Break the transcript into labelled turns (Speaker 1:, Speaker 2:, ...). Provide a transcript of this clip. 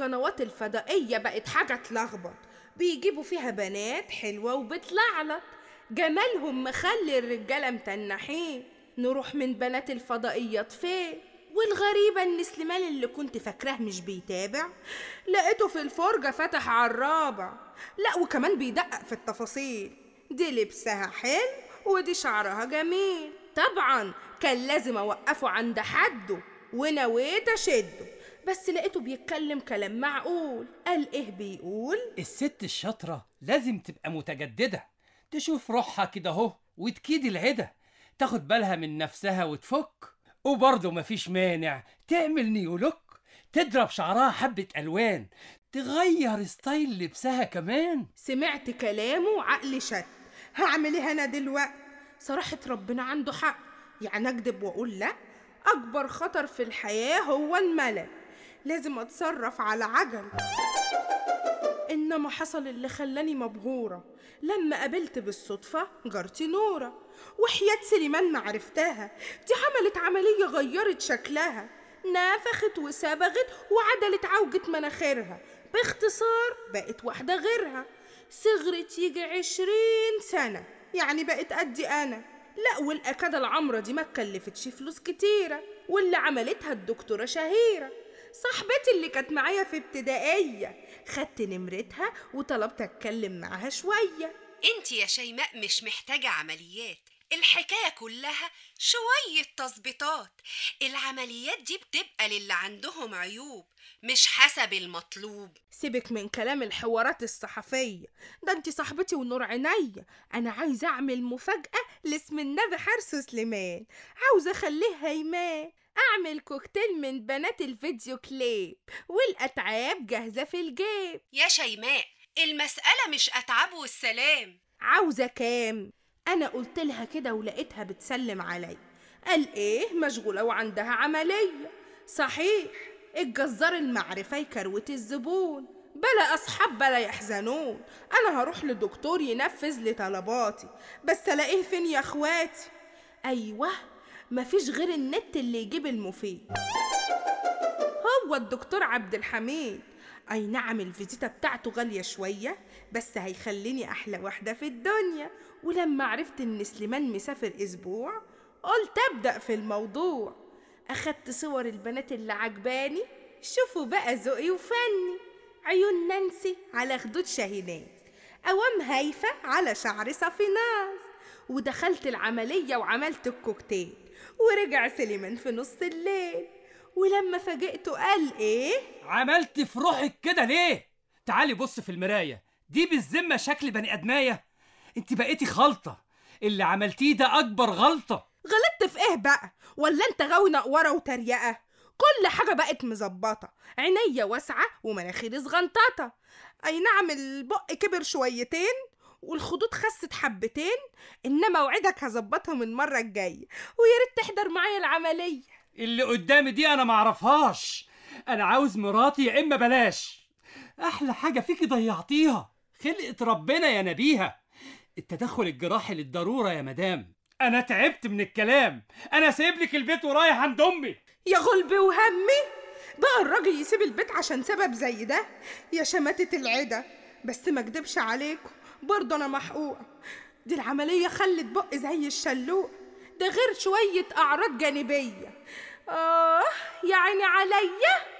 Speaker 1: القنوات الفضائية بقت حاجة تلخبط بيجيبوا فيها بنات حلوة وبتلعلط جمالهم مخلي الرجالة متنحين نروح من بنات الفضائيات فين والغريبة إن سليمان اللي كنت فاكراه مش بيتابع لقيته في الفرجة فتح على الرابع لا وكمان بيدقق في التفاصيل دي لبسها حلو ودي شعرها جميل طبعا كان لازم أوقفه عند حده ونويت أشده بس لقيته بيتكلم كلام معقول قال إيه بيقول
Speaker 2: الست الشاطرة لازم تبقى متجددة تشوف روحها كده أهو وتكيد العدة تاخد بالها من نفسها وتفك وبرضه مفيش مانع تعمل نيولوك تضرب شعرها حبة ألوان تغير ستايل لبسها كمان سمعت كلامه
Speaker 1: وعقلي شت هعمل ايه انا دلوقتي صراحة ربنا عنده حق يعني اكدب واقول لا اكبر خطر في الحياة هو الملل لازم أتصرف على عجل إنما حصل اللي خلاني مبهورة لما قابلت بالصدفة جارتي نورة وحياة سليمان ما عرفتها دي عملت عملية غيرت شكلها نفخت وسبغت وعدلت عوجة مناخيرها باختصار بقت واحدة غيرها صغرت يجي عشرين سنة يعني بقت قدي أنا لا والأكادة العمرة دي ما اتكلفتش فلوس كتيرة واللي عملتها الدكتورة شهيرة صاحبتي اللي كانت معايا في ابتدائية خدت نمرتها وطلبت أتكلم معاها شوية انت يا شيماء مش محتاجة عمليات الحكاية كلها شوية تظبيطات العمليات دي بتبقى للي عندهم عيوب مش حسب المطلوب سيبك من كلام الحوارات الصحفية ده انت صاحبتي ونور عينيا أنا عايزة أعمل مفاجأة لاسم النبي حارس سليمان عاوزة أخليه هيمان أعمل كوكتيل من بنات الفيديو كليب والأتعاب جاهزة في الجيب يا شيماء المسألة مش أتعاب والسلام عاوزة كام؟ أنا قلت لها كده ولقيتها بتسلم علي قال إيه مشغولة وعندها عملية صحيح الجزار المعرفة يكروت الزبون بلا أصحاب بلا يحزنون أنا هروح لدكتور ينفذ لطلباتي بس ألاقيه فين يا أخواتي أيوه مفيش غير النت اللي يجيب المفيد هو الدكتور عبد الحميد اي نعم الفيزيتا بتاعته غالية شوية بس هيخليني احلى واحدة في الدنيا ولما عرفت ان سليمان مسافر اسبوع قلت ابدأ في الموضوع اخدت صور البنات اللي عجباني شوفوا بقى ذوقي وفني عيون نانسي على خدود شاهينات أوام هايفة على شعر صافيناز ودخلت العملية وعملت الكوكتيل ورجع سليمان في نص الليل ولما فاجئته قال ايه
Speaker 2: عملت في روحك كده ليه تعالي بص في المرايه دي بالذمه شكل بني ادمايه انت بقيتي خلطه اللي عملتيه ده اكبر غلطه غلطت في ايه بقى
Speaker 1: ولا انت غاونه ورا وتريقه كل حاجه بقت مظبطه عينيا واسعه ومناخيري صغنططه اي نعم البق كبر شويتين والخدود خست حبتين انما اوعدك هظبطهم المرة الجاية ويا ريت تحضر
Speaker 2: معايا العملية اللي قدامي دي أنا معرفهاش أنا عاوز مراتي يا إما بلاش أحلى حاجة فيكي ضيعتيها خلقة ربنا يا نبيها التدخل الجراحي للضرورة يا مدام أنا تعبت من الكلام أنا سايب لك البيت ورايح عند أمي يا غلب وهمي بقى الراجل يسيب البيت عشان
Speaker 1: سبب زي ده يا شماتة العدا بس ما اكدبش عليكم برضه أنا محقوقة دي العملية خلت بق زي الشلوق ده غير شوية أعراض جانبية آه يعني عليا